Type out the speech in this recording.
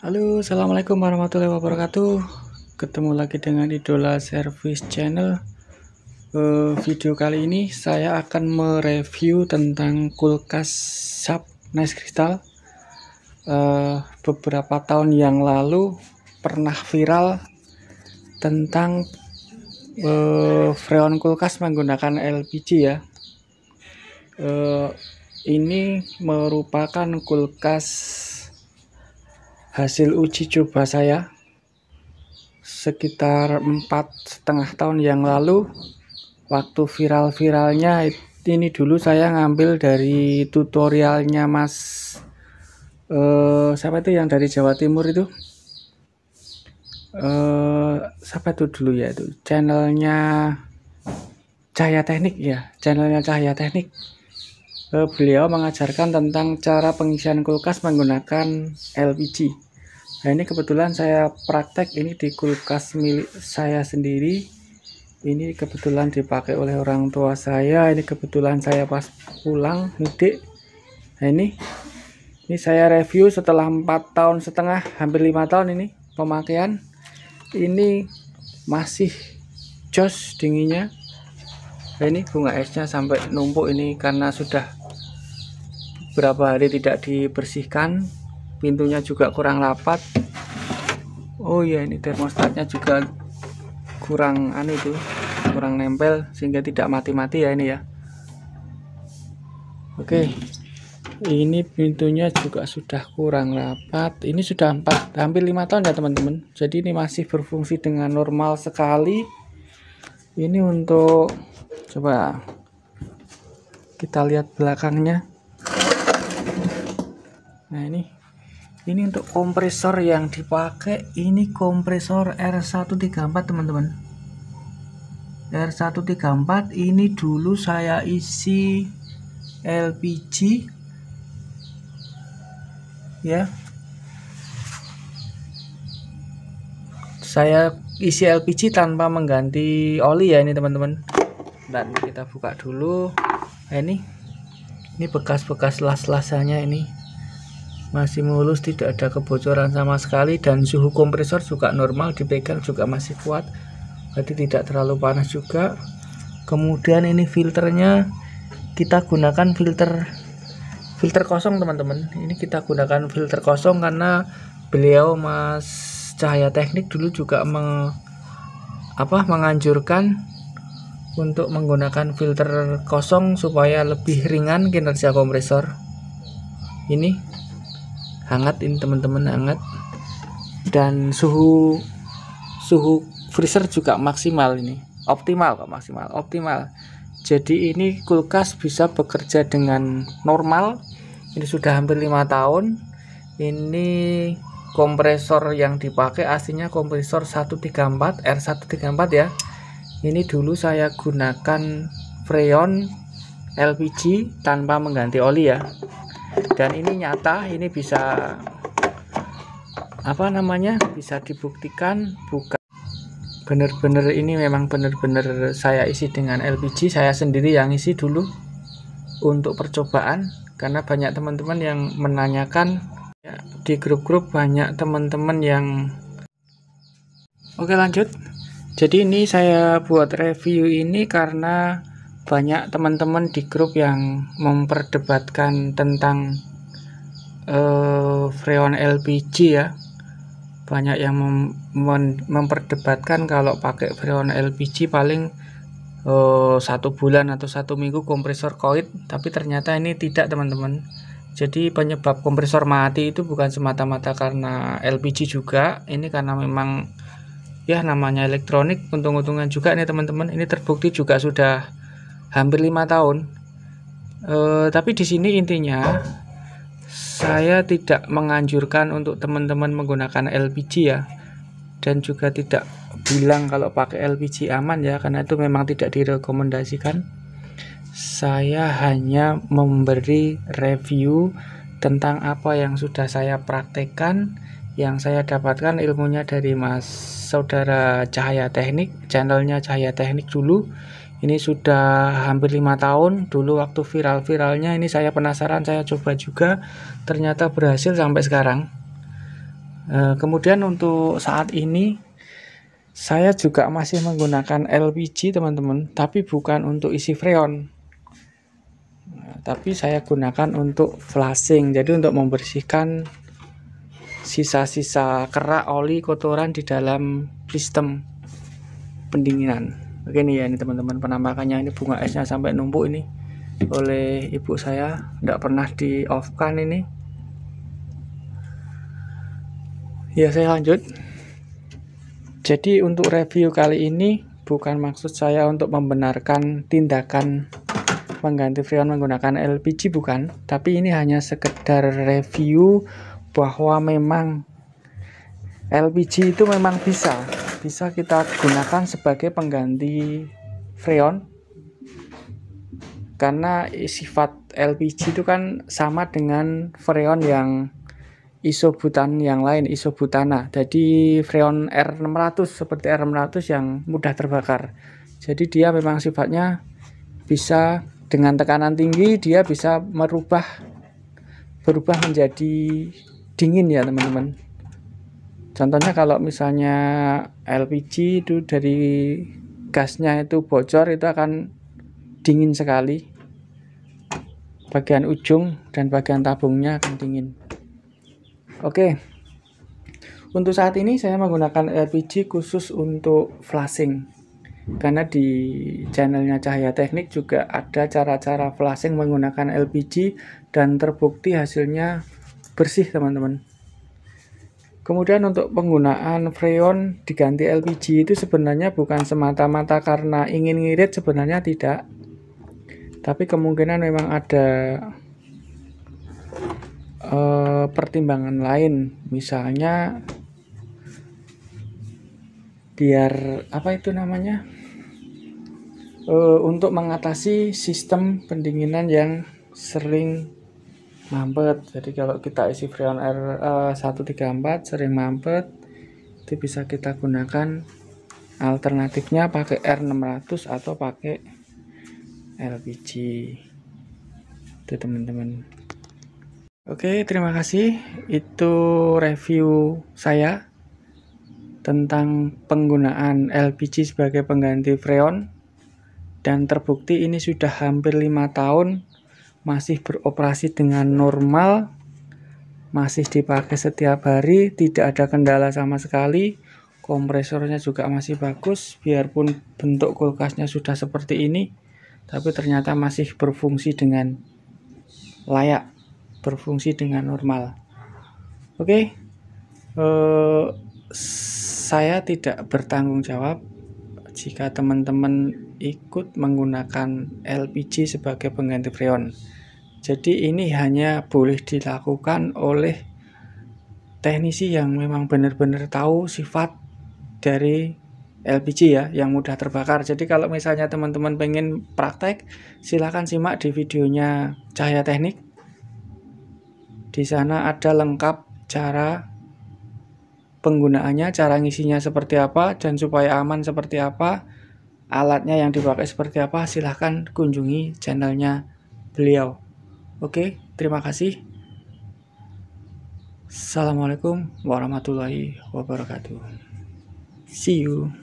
Halo, Assalamualaikum warahmatullahi wabarakatuh Ketemu lagi dengan Idola Service Channel e, Video kali ini saya akan mereview tentang kulkas Sharp Nice Crystal e, Beberapa tahun yang lalu pernah viral tentang e, freon kulkas menggunakan LPG ya e, Ini merupakan kulkas hasil uji coba saya sekitar empat setengah tahun yang lalu waktu viral-viralnya ini dulu saya ngambil dari tutorialnya mas eh, siapa itu yang dari Jawa Timur itu eh, siapa itu dulu ya itu channelnya Cahaya Teknik ya channelnya Cahaya Teknik Eh, beliau mengajarkan tentang cara pengisian kulkas menggunakan LPG. Nah, ini kebetulan saya praktek ini di kulkas milik saya sendiri. Ini kebetulan dipakai oleh orang tua saya. Ini kebetulan saya pas pulang mudik. Nah, ini ini saya review setelah 4 tahun setengah, hampir 5 tahun ini pemakaian. Ini masih jos dinginnya. Nah, ini bunga esnya sampai numpuk ini karena sudah berapa hari tidak dibersihkan pintunya juga kurang rapat oh ya ini termostatnya juga kurang aneh itu kurang nempel sehingga tidak mati-mati ya ini ya oke okay. ini pintunya juga sudah kurang rapat ini sudah empat hampir lima tahun ya teman-teman jadi ini masih berfungsi dengan normal sekali ini untuk coba kita lihat belakangnya nah ini ini untuk kompresor yang dipakai ini kompresor R134 teman-teman R134 ini dulu saya isi LPG ya saya isi LPG tanpa mengganti oli ya ini teman-teman dan kita buka dulu nah, ini ini bekas-bekas las-lasannya ini masih mulus tidak ada kebocoran sama sekali dan suhu kompresor juga normal dipegang juga masih kuat berarti tidak terlalu panas juga kemudian ini filternya kita gunakan filter filter kosong teman-teman ini kita gunakan filter kosong karena beliau mas cahaya teknik dulu juga meng, apa menganjurkan untuk menggunakan filter kosong supaya lebih ringan kinerja kompresor ini hangat ini teman-teman hangat dan suhu suhu freezer juga maksimal ini optimal kok maksimal optimal jadi ini kulkas bisa bekerja dengan normal ini sudah hampir lima tahun ini kompresor yang dipakai aslinya kompresor 134 R134 ya ini dulu saya gunakan freon LPG tanpa mengganti oli ya dan ini nyata ini bisa apa namanya bisa dibuktikan bukan bener-bener ini memang bener-bener saya isi dengan LPG saya sendiri yang isi dulu untuk percobaan karena banyak teman-teman yang menanyakan ya, di grup-grup banyak teman-teman yang oke lanjut jadi ini saya buat review ini karena banyak teman-teman di grup yang memperdebatkan tentang uh, freon LPG ya banyak yang mem mem memperdebatkan kalau pakai freon LPG paling uh, satu bulan atau satu minggu kompresor koid tapi ternyata ini tidak teman-teman jadi penyebab kompresor mati itu bukan semata-mata karena LPG juga ini karena memang ya namanya elektronik untung-untungan juga nih teman-teman ini terbukti juga sudah hampir lima tahun e, tapi di sini intinya saya tidak menganjurkan untuk teman-teman menggunakan LPG ya dan juga tidak bilang kalau pakai LPG aman ya karena itu memang tidak direkomendasikan saya hanya memberi review tentang apa yang sudah saya praktekkan yang saya dapatkan ilmunya dari mas saudara cahaya teknik channelnya cahaya teknik dulu ini sudah hampir lima tahun dulu waktu viral-viralnya ini saya penasaran saya coba juga ternyata berhasil sampai sekarang eh, kemudian untuk saat ini saya juga masih menggunakan LPG teman-teman tapi bukan untuk isi freon nah, tapi saya gunakan untuk flushing jadi untuk membersihkan sisa-sisa kerak oli kotoran di dalam sistem pendinginan oke nih ya ini teman-teman penampakannya ini bunga esnya sampai numpuk ini oleh ibu saya tidak pernah di off kan ini ya saya lanjut jadi untuk review kali ini bukan maksud saya untuk membenarkan tindakan mengganti freon menggunakan LPG bukan tapi ini hanya sekedar review bahwa memang LPG itu memang bisa bisa kita gunakan sebagai pengganti freon karena sifat LPG itu kan sama dengan freon yang isobutan yang lain isobutana jadi freon R600 seperti R600 yang mudah terbakar jadi dia memang sifatnya bisa dengan tekanan tinggi dia bisa merubah berubah menjadi dingin ya teman-teman contohnya kalau misalnya LPG itu dari gasnya itu bocor itu akan dingin sekali bagian ujung dan bagian tabungnya akan dingin oke untuk saat ini saya menggunakan LPG khusus untuk flashing karena di channelnya Cahaya Teknik juga ada cara-cara flashing menggunakan LPG dan terbukti hasilnya bersih teman-teman Kemudian untuk penggunaan freon diganti LPG itu sebenarnya bukan semata-mata karena ingin ngirit sebenarnya tidak. Tapi kemungkinan memang ada e, pertimbangan lain, misalnya biar apa itu namanya e, untuk mengatasi sistem pendinginan yang sering mampet jadi kalau kita isi freon air uh, eh, 134 sering mampet itu bisa kita gunakan alternatifnya pakai R600 atau pakai LPG itu teman-teman Oke terima kasih itu review saya tentang penggunaan LPG sebagai pengganti freon dan terbukti ini sudah hampir lima tahun masih beroperasi dengan normal, masih dipakai setiap hari, tidak ada kendala sama sekali. Kompresornya juga masih bagus, biarpun bentuk kulkasnya sudah seperti ini, tapi ternyata masih berfungsi dengan layak, berfungsi dengan normal. Oke, okay? uh, eh, saya tidak bertanggung jawab jika teman-teman ikut menggunakan LPG sebagai pengganti freon. Jadi ini hanya boleh dilakukan oleh teknisi yang memang benar-benar tahu sifat dari LPG ya yang mudah terbakar. Jadi kalau misalnya teman-teman pengen praktek, silahkan simak di videonya Cahaya Teknik. Di sana ada lengkap cara penggunaannya, cara ngisinya seperti apa, dan supaya aman seperti apa, alatnya yang dipakai seperti apa, silahkan kunjungi channelnya beliau. Oke, terima kasih. Assalamualaikum warahmatullahi wabarakatuh. See you.